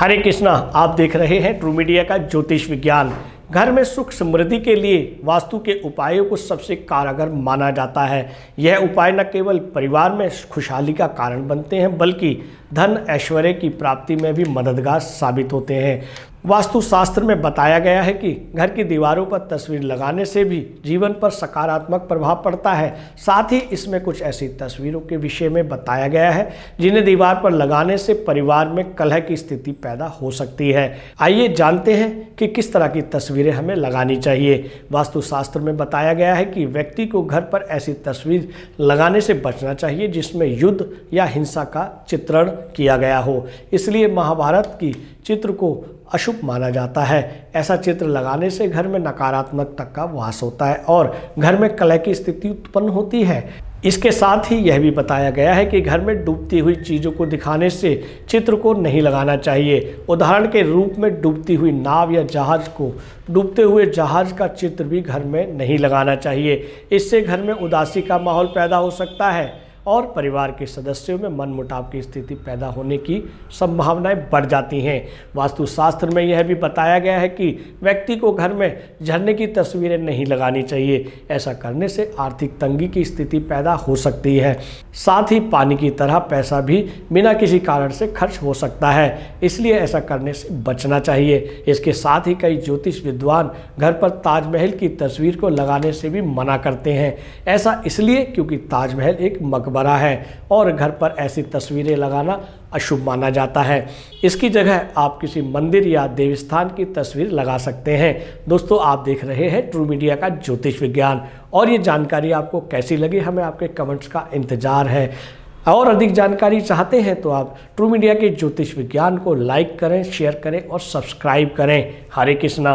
हरे कृष्णा आप देख रहे हैं ट्रू मीडिया का ज्योतिष विज्ञान घर में सुख समृद्धि के लिए वास्तु के उपायों को सबसे कारगर माना जाता है यह उपाय न केवल परिवार में खुशहाली का कारण बनते हैं बल्कि धन ऐश्वर्य की प्राप्ति में भी मददगार साबित होते हैं वास्तुशास्त्र में बताया गया है कि घर की दीवारों पर तस्वीर लगाने से भी जीवन पर सकारात्मक प्रभाव पड़ता है साथ ही इसमें कुछ ऐसी तस्वीरों के विषय में बताया गया है जिन्हें दीवार पर लगाने से परिवार में कलह की स्थिति पैदा हो सकती है आइए जानते हैं कि किस तरह की तस्वीरें हमें लगानी चाहिए वास्तुशास्त्र में बताया गया है कि व्यक्ति को घर पर ऐसी तस्वीर लगाने से बचना चाहिए जिसमें युद्ध या हिंसा का चित्रण किया गया हो इसलिए महाभारत की चित्र को अशुभ माना जाता है ऐसा चित्र लगाने से घर में नकारात्मक तक का वास होता है और घर में कलह की स्थिति उत्पन्न होती है इसके साथ ही यह भी बताया गया है कि घर में डूबती हुई चीज़ों को दिखाने से चित्र को नहीं लगाना चाहिए उदाहरण के रूप में डूबती हुई नाव या जहाज को डूबते हुए जहाज का चित्र भी घर में नहीं लगाना चाहिए इससे घर में उदासी का माहौल पैदा हो सकता है और परिवार के सदस्यों में मनमुटाव की स्थिति पैदा होने की संभावनाएं बढ़ जाती हैं वास्तुशास्त्र में यह भी बताया गया है कि व्यक्ति को घर में झरने की तस्वीरें नहीं लगानी चाहिए ऐसा करने से आर्थिक तंगी की स्थिति पैदा हो सकती है साथ ही पानी की तरह पैसा भी बिना किसी कारण से खर्च हो सकता है इसलिए ऐसा करने से बचना चाहिए इसके साथ ही कई ज्योतिष विद्वान घर पर ताजमहल की तस्वीर को लगाने से भी मना करते हैं ऐसा इसलिए क्योंकि ताजमहल एक मकबरा भरा है और घर पर ऐसी तस्वीरें लगाना अशुभ माना जाता है इसकी जगह आप किसी मंदिर या देवस्थान की तस्वीर लगा सकते हैं दोस्तों आप देख रहे हैं ट्रू मीडिया का ज्योतिष विज्ञान और ये जानकारी आपको कैसी लगी हमें आपके कमेंट्स का इंतज़ार है और अधिक जानकारी चाहते हैं तो आप ट्रू मीडिया के ज्योतिष विज्ञान को लाइक करें शेयर करें और सब्सक्राइब करें हरे कृष्णा